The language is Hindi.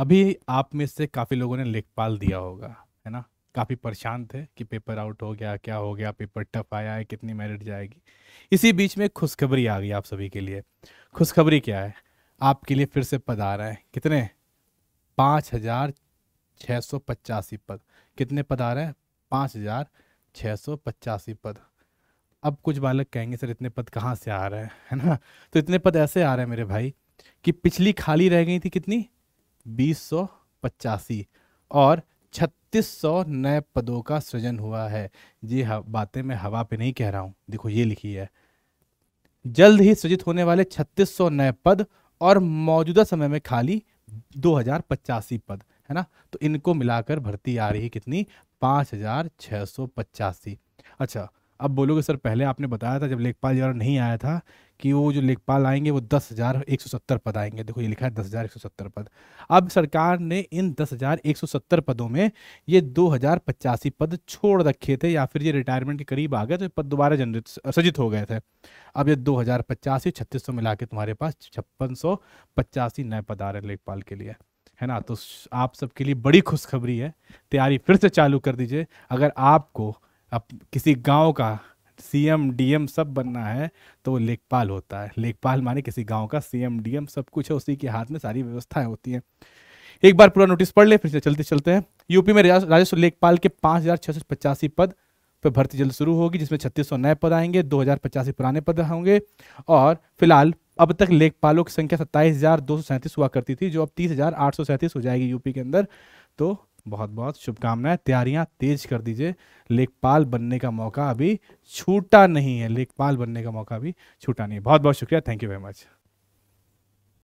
अभी आप में से काफ़ी लोगों ने लेखपाल दिया होगा है ना काफ़ी परेशान थे कि पेपर आउट हो गया क्या हो गया पेपर टफ आया है कितनी मेरिट जाएगी इसी बीच में खुशखबरी आ गई आप सभी के लिए खुशखबरी क्या है आपके लिए फिर से पद आ रहे हैं कितने पाँच हज़ार छः सौ पचासी पद कितने पद आ रहे हैं पाँच हज़ार छः सौ पचासी पद अब कुछ बालक कहेंगे सर इतने पद कहाँ से आ रहे हैं है ना तो इतने पद ऐसे आ रहे हैं मेरे भाई कि पिछली खाली रह गई थी कितनी बीस और छत्तीस नए पदों का सृजन हुआ है ये हाँ, बातें मैं हवा पे नहीं कह रहा हूँ देखो ये लिखी है जल्द ही सृजित होने वाले 3600 नए पद और मौजूदा समय में खाली दो पद है ना तो इनको मिलाकर भर्ती आ रही कितनी पाँच अच्छा अब बोलोगे सर पहले आपने बताया था जब लेखपाल जी नहीं आया था कि वो जो लेखपाल आएंगे वो दस हज़ार एक सौ सत्तर पद आएंगे देखो ये लिखा है दस हज़ार एक सौ सत्तर पद अब सरकार ने इन दस हज़ार एक सौ सत्तर पदों में ये दो हज़ार पचासी पद छोड़ रखे थे या फिर ये रिटायरमेंट के करीब आ गए तो ये पद दोबारा जनरेट सजित हो गए थे अब ये दो हज़ार पचासी छत्तीस सौ मिला के तुम्हारे पास छप्पन सौ पचासी नए पद आ रहे हैं लेखपाल के लिए है ना तो आप सबके लिए बड़ी खुशखबरी है तैयारी फिर से चालू कर दीजिए अगर आपको अब किसी गांव का सीएम डीएम सब बनना है तो लेखपाल होता है लेखपाल माने किसी गांव का सीएम डीएम सब कुछ है उसी के हाथ में सारी व्यवस्थाएं होती हैं एक बार पूरा नोटिस पढ़ ले फिर चलते चलते हैं यूपी में राजस्व लेखपाल के पाँच पद पर भर्ती जल्द शुरू होगी जिसमें छत्तीस नए पद आएंगे दो पुराने पद होंगे और फिलहाल अब तक लेखपालों की संख्या सत्ताईस हुआ करती थी जो अब तीस हो जाएगी यूपी के अंदर तो बहुत बहुत शुभकामनाएं तैयारियां तेज कर दीजिए लेखपाल बनने का मौका अभी छूटा नहीं है लेखपाल बनने का मौका अभी छूटा नहीं है बहुत बहुत शुक्रिया थैंक यू वेरी मच